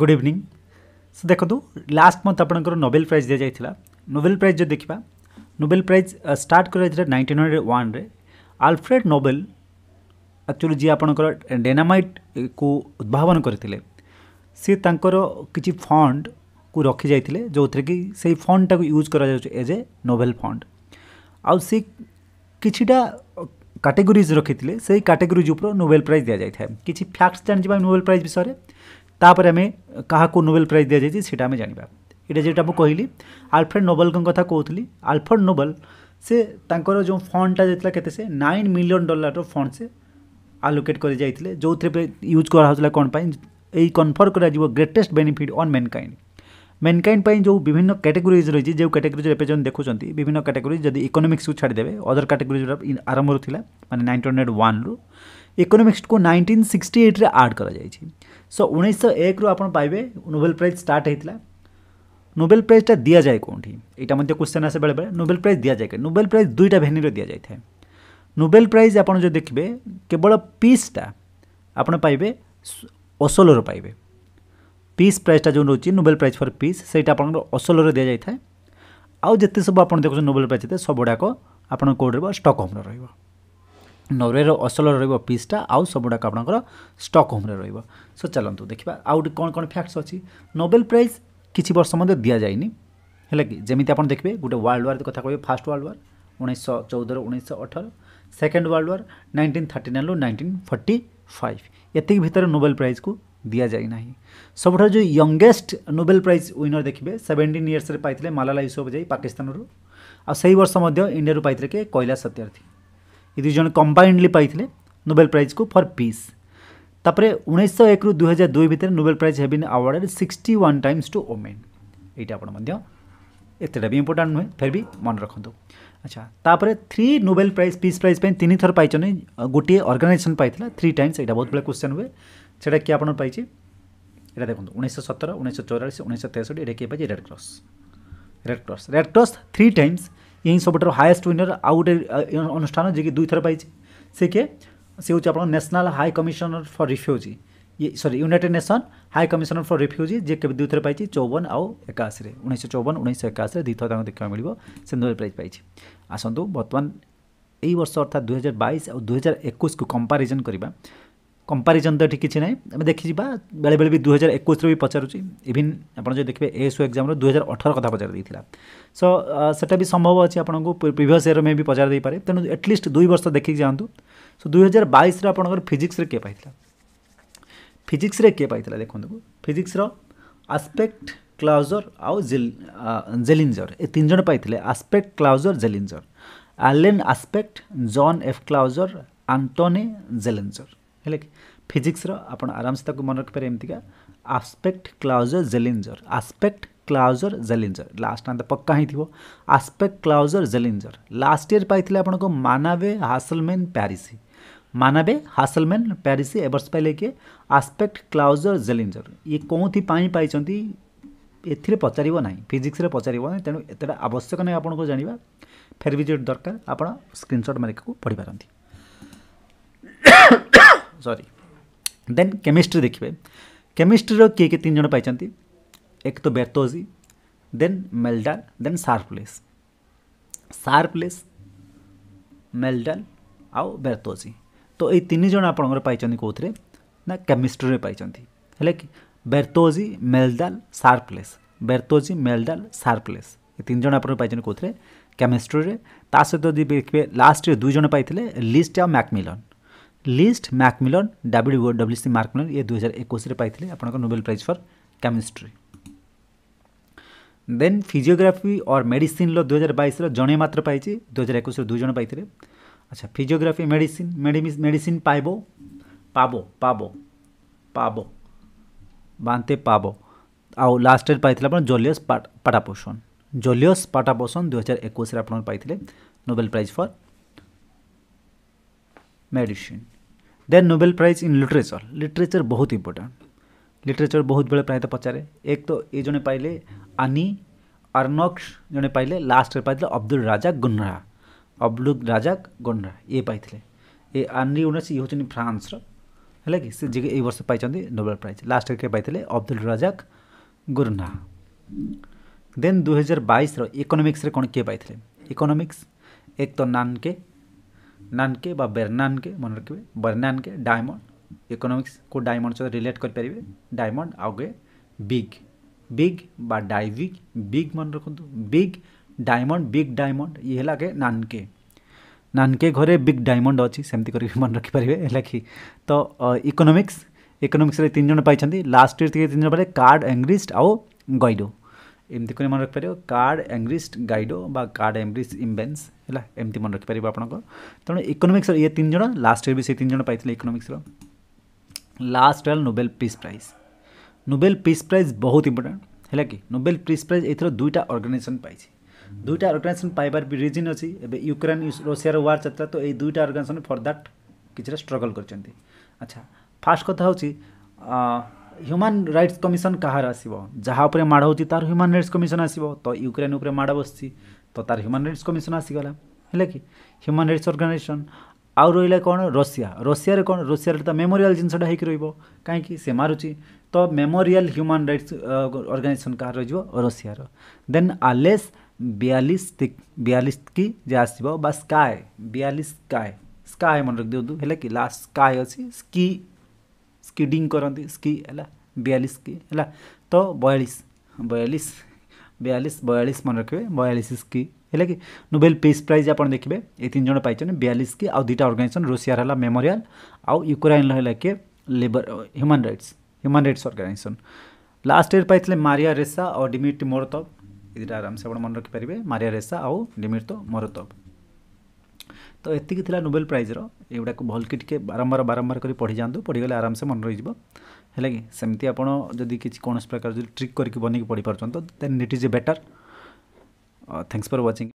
good evening so देखो last month आप Nobel prize दि जाता नोबेल प्राइज जो देखा नोबेल प्राइज स्टार्ट कर nineteen hundred one Alfred Nobel actually जी आपंकर डेनामाइट को उद्भावन करते सी तर फंड को रखी जाइए जो थे कि से फंडटा को यूज कर एज ए नोबेल फंड आउ सी किटा କାଟେଗୋରିଜ୍ ରଖିଥିଲେ ସେଇ କାଟେଗୋରିଜ୍ ଉପରେ ନୋବେଲ୍ ପ୍ରାଇଜ୍ ଦିଆଯାଇଥାଏ କିଛି ଫ୍ୟାକ୍ଟସ୍ ଜାଣିଯିବା नोबेल प्राइज विषय ତାପରେ ଆମେ କାହାକୁ ନୋବେଲ ପ୍ରାଇଜ୍ ଦିଆଯାଇଛି ସେଇଟା ଆମେ ଜାଣିବା ଏଇଟା ଯେଉଁଟା ମୁଁ କହିଲି ଆଲଫ୍ରେଡ୍ ନୋବେଲଙ୍କ କଥା କହୁଥିଲି ଆଲଫ୍ରେଡ୍ ନୋବେଲ ସେ ତାଙ୍କର ଯେଉଁ ଫଣ୍ଡଟା ଯାଇଥିଲା କେତେ ସେ ନାଇନ୍ ମିଲିୟନ୍ ଡଲାରର ଫଣ୍ଡ ସେ ଆଲୋକେଟ୍ କରି ଯାଇଥିଲେ ଯେଉଁଥିରେ ୟୁଜ୍ କରାହେଉଥିଲା କ'ଣ ପାଇଁ ଏଇ କନଫର୍ କରାଯିବ greatest benefit on mankind mankind ପାଇଁ ଯେଉଁ ବିଭିନ୍ନ କାଟେଗୋରିଜ୍ ରହିଛି ଯେଉଁ କାଟେଗୋରିଜ୍ ଏବେ ଯେଉଁ ଦେଖୁଛନ୍ତି ବିଭିନ୍ନ କାଟେଗୋରିଜ୍ ଯଦି ଇକୋନୋମିକ୍ସକୁ ଛାଡ଼ିଦେବେ ଅଦର କାଟେଗୋରି ଯେଉଁଟା ଆରମ୍ଭରୁ ଥିଲା ମାନେ ନାଇଣ୍ଟିନ୍ ହଣ୍ଡ୍ରେଡ଼୍ ୱାନ୍ରୁ ଇକୋନୋମିକ୍ସକୁ ନାଇଣ୍ଟିନ୍ ସିକ୍ସଟି ଏଇଟ୍ରେ ଆଡ଼୍ କରାଯାଇଛି সো উনিশশো একরু আপনার পাইবে নোবেল প্রাইজ স্টার্ট হয়েছিল নোবেল প্রাইজটা দিয়া যায় কোটি এটা মধ্যে কোশ্চেন আসে বেড়ে বেড়ে নোবেল প্রাইজ দিয়া যায় নোবেল প্রাইজ দুইটা ভেন্যুরে দিয়া যাই থাকে নোবেল প্রাইজ আপনার যদি দেখবে কেবল পিসটা আপনার পাইবে অসোলর পাইবে পিস প্রাইজটা যে রয়েছে নোবেল প্রাইজ ফর পিস সেইটা আপনার অসোলরে দিয়া যাই থাকে আউ যেতে সব আপনার দেখুন নোবেল প্রাইজ সবগুড়াক আপনার কোড রহব স্টকহোমর রহব ନରୱେର ଅସଲ ରହିବ ପିସ୍ଟା ଆଉ ସବୁଗୁଡ଼ାକ ଆପଣଙ୍କର ଷ୍ଟକହୋମ୍ରେ ରହିବ ସୋ ଚାଲନ୍ତୁ ଦେଖିବା ଆଉ ଗୋଟେ କ'ଣ କ'ଣ ଫ୍ୟାକ୍ଟସ୍ ଅଛି ନୋବେଲ ପ୍ରାଇଜ୍ କିଛି ବର୍ଷ ମଧ୍ୟ ଦିଆଯାଇନି ହେଲା କି ଯେମିତି ଆପଣ ଦେଖିବେ ଗୋଟେ ୱାର୍ଲଡ଼ ୱାର୍ କଥା କହିବେ ଫାର୍ଷ୍ଟ ୱାର୍ଲଡ଼ ୱାର୍ ଉଣେଇଶହ ଚଉଦରୁ ଉଣେଇଶହ ଅଠର second world war nineteen thirty ନାଇନ୍ରୁ ନାଇଣ୍ଟିନ୍ ଫର୍ଟି ଫାଇଭ୍ ଏତିକି ଭିତରେ ନୋବେଲ ପ୍ରାଇଜ୍କୁ ଦିଆଯାଇନାହିଁ ସବୁଠାରୁ ଯେଉଁ ୟଙ୍ଗେଷ୍ଟ ନୋବେଲ ପ୍ରାଇଜ୍ ୱିନର୍ ଦେଖିବେ ସେଭେଣ୍ଟିନ୍ ଇୟର୍ସରେ ପାଇଥିଲେ ମାଲାଲା ୟୁସୁଫ୍ ଯାଇ ପାକିସ୍ତାନରୁ ଆଉ ସେହି ବର୍ଷ ମଧ୍ୟ ଇଣ୍ଡିଆରୁ ପାଇଥିଲେ କିଏ କୈଳାସ ସତ୍ୟାର୍ଥୀ ଏ ଦୁଇ ଜଣ କମ୍ବାଇଣ୍ଡଲି ପାଇଥିଲେ ନୋବେଲ୍ ପ୍ରାଇଜ୍କୁ ଫର୍ ପିସ୍ ତାପରେ ଉଣେଇଶହ ଏକରୁ ଦୁଇହଜାର ଦୁଇ ଭିତରେ Nobel prize have been awarded sixty one times to women ଏଇଟା ଆପଣ ମଧ୍ୟ ଏତେଟା ବି ଇମ୍ପୋର୍ଟାଣ୍ଟ ନୁହେଁ ଫେର୍ ବି ମନେ ରଖନ୍ତୁ ଆଚ୍ଛା ତାପରେ three Nobel prize peace prize ପାଇଁ ତିନି ଥର ପାଇଛନ୍ତି ଗୋଟିଏ ଅର୍ଗାନାଇଜେସନ୍ ପାଇଥିଲା ଥ୍ରୀ ଟାଇମ୍ସ ଏଇଟା ବହୁତ ବଡ଼ କ୍ୱେଶ୍ଚନ୍ ହୁଏ ସେଇଟା କିଏ ଆପଣ ପାଇଛି ଏଇଟା ଦେଖନ୍ତୁ ଉଣେଇଶହ ସତର ଉଣେଇଶହ ଚଉରାଳିଶ ଉଣେଇଶହ ତେଷଠି ଏଇଟା କିଏ ପାଇଛି red cross red cross red cross three times यही ସବୁଠାରୁ ହାଏଷ୍ଟ ୱିନର ଆଉ ଗୋଟେ ଅନୁଷ୍ଠାନ ଯିଏକି ଦୁଇଥର ପାଇଛି ସେ କିଏ ସେ ହେଉଛି ଆପଣ national high commissioner for refugee sorry united nation high commissioner for refugee ଯିଏ କେବେ ଦୁଇଥର ପାଇଛି ଚଉବନ ଆଉ ଏକାଅଶୀରେ ଉଣେଇଶହ ଚଉବନ ଉଣେଇଶହ ଏକାଅଶୀରେ ଦୁଇଥର ତାଙ୍କୁ ଦେଖିବାକୁ ମିଳିବ ସେ ନୋବେଲ ପ୍ରାଇଜ୍ ପାଇଛି ଆସନ୍ତୁ ବର୍ତ୍ତମାନ ଏଇ ବର୍ଷ ଅର୍ଥାତ୍ ଦୁଇହଜାର ବାଇଶ ଆଉ ଦୁଇହଜାର ଏକୋଇଶକୁ হাজার କରିବା କମ୍ପାରିଜନ୍ ତ ଏଠି କିଛି ନାହିଁ ଆମେ ଦେଖିଯିବା ବେଳେବେଳେ ବି ଦୁଇହଜାର ଏକୋଇଶରେ ବି ପଚାରୁଛି ଇଭିନ୍ ଆପଣ ଯଦି ଦେଖିବେ ଏଏସ୍ଓ ଏକ୍ଜାମ୍ର ଦୁଇହଜାର ଅଠର କଥା ପଚାରି ଦେଇଥିଲା ସୋ ସେଟା ବି ସମ୍ଭବ ଅଛି ଆପଣଙ୍କୁ ପ୍ରିଭିୟସ୍ ଇୟର୍ ମେ ବି ପଚାରି ଦେଇପାରେ ତେଣୁ ଆଟଲିଷ୍ଟ ଦୁଇ ବର୍ଷ ଦେଖିକି ଯାଆନ୍ତୁ ସୋ ଦୁଇହଜାର ବାଇଶରେ ଆପଣଙ୍କର ଫିଜିକ୍ସରେ କିଏ ପାଇଥିଲା ଫିଜିକ୍ସରେ କିଏ ପାଇଥିଲା ଦେଖନ୍ତୁ ଫିଜିକ୍ସର ଆସ୍ପେକ୍ଟ କ୍ଲାଉଜର ଆଉ ଜେଲିଞ୍ଜର ଏ ତିନି ଜଣ ପାଇଥିଲେ Aspect Clauser Zeilinger Alain Aspect John F Clauser Anton Zeilinger ହେଲା କି ଫିଜିକ୍ସର ଆପଣ ଆରାମସେ ତାକୁ ମନେ ରଖିପାରିବେ ଏମିତିକା Aspect Clauser Zeilinger Aspect Clauser Zeilinger last ନାଁ ତ ପକ୍କା ହେଇଥିବ Aspect Clauser Zeilinger last year ପାଇଥିଲେ ଆପଣଙ୍କ ମାନାବେ ହାସଲମେନ୍ ପ୍ୟାରିସି ମାନାବେ ହାସଲମେନ୍ ପ୍ୟାରିସି ଏ ବର୍ଷ ପାଇଲେ କିଏ ଆସ୍ପେକ୍ଟ କ୍ଲାଉଜର ଜେଲିଞ୍ଜର ଇଏ କେଉଁଥିପାଇଁ ପାଇଛନ୍ତି ଏଥିରେ ପଚାରିବ ନାହିଁ ଫିଜିକ୍ସରେ ପଚାରିବ ନାହିଁ ତେଣୁ ଏତେଟା ଆବଶ୍ୟକ ନାହିଁ ଆପଣଙ୍କୁ ଜାଣିବା ଫେର୍ ବି ଯେଉଁଠି ଦରକାର ଆପଣ ସ୍କ୍ରିନ୍ସଟ୍ ମାରିବାକୁ ପଢ଼ିପାରନ୍ତି सरी देन केमिस्ट्री देखिए केमिस्ट्री रे किए तीन जन पाई एक तो बेर्तोजी देन मेलडाल देन सार्पलेस सार्पलेस मेलडाल आउ बेर्तोजी तो ये तीन जन आपंट कौथे ना केमिस्ट्री में पाई बेर्तोजी मेलडाल सार्पलेस बेर्तोजी मेलडाल सार्पलेस तीन जन आपंट कौथे केमिस्ट्री में सहित देखिए लास्ट दुईज पाई लिस्ट आ MacMillan list MacMillan David W C MacMillan ଇଏ ଦୁଇହଜାର ଏକୋଇଶରେ ପାଇଥିଲେ ଆପଣଙ୍କ Nobel prize for chemistry then physiology or ମେଡ଼ିସିନ୍ର ଦୁଇହଜାର ବାଇଶର ଜଣେ ମାତ୍ର ପାଇଛି ଦୁଇହଜାର ଏକୋଇଶରେ ଦୁଇ ଜଣ ପାଇଥିଲେ ଆଚ୍ଛା ଫିଜିଓଗ୍ରାଫି ମେଡ଼ିସିନ୍ ମେଡ଼ିସିନ୍ ପାଇବ ପାବ ପାବ ପାବ ବାନ୍ତେ ପାବ ଆଉ ଲାଷ୍ଟରେ ପାଇଥିଲେ ଆପଣ ଜୋଲିୟସ୍ ପାଟାପୋସନ୍ ଜୋଲିୟସ୍ ପାଟାପୋସନ୍ ଦୁଇହଜାର ଏକୋଇଶରେ ଆପଣ ପାଇଥିଲେ Nobel prize for medicine then Nobel prize in literature literature बहुत इम्पोर्टान्ट लिटरेचर बहुत बेले प्रायत पचारे एक तो ये जड़े पाइले आनी आर्नक्स जड़े पाइले लास्ट रे पाइले अब्दुल राजा गुनरा अब्दुल राजा गुनरा ये पाइले ये आनी उन्नीस ये हूँ फ्रांसर है कि सी जी वर्ष पाई नोबेल प्राइज लास्ट ईयर पाई अब्दुल राजा गुरना देन दुई हजार बैस रकोनोमिक्स कौन किए पाई इकोनोमिक्स एक तो नानके नानके बेरनानके मन रखे बेरनानके डायमंड इकोनोमिक्स को डायमंड सहित रिलेट कर पारे डायमंड आगे बिग बिग बा डाइविग बिग मन रखु बिग डायमंड बिग डायमंड ये लगे नानके नानके घरे बिग डायमंड अच्छी सेमती कर मन रखिपारे कि तो इकोनोमिक्स इकोनोमिक्स तीन जन पाई लास्ट इयर तीन जन पाए कार्ड एंग्रिस्ट आउ गईडो ଏମିତି କରି ମନେ ରଖିପାରିବ କାର୍ଡ଼ ଆଙ୍ଗ୍ରିଷ୍ଟ ଗାଇଡ଼ୋ ବା କାର୍ଡ଼ ଆଙ୍ଗ୍ରିଷ୍ଟ ଇମ୍ବେନ୍ସ ହେଲା ଏମିତି ମନେ ରଖିପାରିବ ଆପଣଙ୍କ ତେଣୁ ଇକୋନୋମିକ୍ସର ଇଏ ତିନି ଜଣ ଲାଷ୍ଟ ଇୟର୍ ବି ସେ ତିନି ଜଣ ପାଇଥିଲେ ଇକୋନୋମିକ୍ସର ଲାଷ୍ଟ ହେଲା Nobel peace prize Nobel peace prize ବହୁତ ଇମ୍ପୋର୍ଟାଣ୍ଟ ହେଲା କି ନୋବେଲ ପିସ୍ ପ୍ରାଇଜ୍ ଏଥିର ଦୁଇଟା ଅର୍ଗାନାଇଜେସନ୍ ପାଇଛି ଦୁଇଟା ଅର୍ଗାନାଇଜେସନ୍ ପାଇବାର ବି ରିଜିନ୍ ଅଛି ଏବେ ୟୁକ୍ରେନ୍ ରୁଷିଆର ୱାର୍ ଚାଲିଥିଲା ତ ଏଇ ଦୁଇଟା ଅର୍ଗାନାଇଜେସନ୍ ଫର୍ ଦ୍ୟାଟ୍ କିଛିଟା ଷ୍ଟ୍ରଗଲ୍ କରିଛନ୍ତି ଆଚ୍ଛା ଫାର୍ଷ୍ଟ କଥା ହେଉଛି ହ୍ୟୁମାନ୍ ରାଇଟ୍ସ କମିଶନ୍ କାହାର ଆସିବ ଯାହା ଉପରେ ମାଡ଼ ହେଉଛି ତା'ର ହ୍ୟୁମାନ୍ ରାଇଟ୍ସ କମିଶନ୍ ଆସିବ ତ ୟୁକ୍ରେନ୍ ଉପରେ ମାଡ଼ ବସିଛି ତ ତା'ର ହ୍ୟୁମାନ୍ ରାଇଟ୍ସ କମିଶନ୍ ଆସିଗଲା ହେଲା କି ହ୍ୟୁମାନ୍ ରାଇଟ୍ସ ଅର୍ଗାନାଇଜେସନ୍ ଆଉ ରହିଲା କ'ଣ ରଷିଆ ରଷିଆରେ କ'ଣ ରଷିଆରେ ତ ମେମୋରିଆଲ୍ ଜିନିଷଟା ହେଇକି ରହିବ କାହିଁକି ସେ ମାରୁଛି ତ ମେମୋରିଆଲ୍ ହ୍ୟୁମାନ୍ ରାଇଟ୍ସ ଅର୍ଗାନାଇଜେସନ୍ କାହାର ରହିଯିବ ରଷିଆର ଦେନ୍ ଆଲେସ୍ বিয়াল্লিশ বিয়াল্লিশ কি যে আসব বা স্কাই বিয়াল্লিশ স্কাই স্কাই মনে রাখি দিও হলে কি লাস্ট স্কাই অছি স্কি स्कीडिंग करती स्की है स्की है तो बयालीस बयालीस बयालीस बयालीस मन रखे बयालीस स्की है कि नोबेल पीस प्राइज आप देखिए ये तीन जन पाइन बयालीस स्की आउ दुटा अर्गानाइजेसन रुषिया है मेमोरियाल आउ युक्रेन रहा किए लेबर human rights human rights organisation last year पाइले मारिया रेसा और डिमिट मोरतव ये आराम से आप मन रखिपारे मारिया रेसा आउ डिमिट मोरतव ତ ଏତିକି ଥିଲା ନୋବେଲ ପ୍ରାଇଜ୍ର ଏଗୁଡ଼ାକୁ ଭଲକି ଟିକେ ବାରମ୍ବାର ବାରମ୍ବାର କରି ପଢ଼ି ଯାଆନ୍ତୁ ପଢ଼ିଗଲେ ଆରାମସେ ମନେ ରହିଯିବ ହେଲା କି ସେମିତି ଆପଣ ଯଦି କିଛି କୌଣସି ପ୍ରକାର ଯଦି ଟ୍ରିକ୍ କରିକି ବନେଇକି ପଢ଼ିପାରୁଛନ୍ତି then it is a better thanks for watching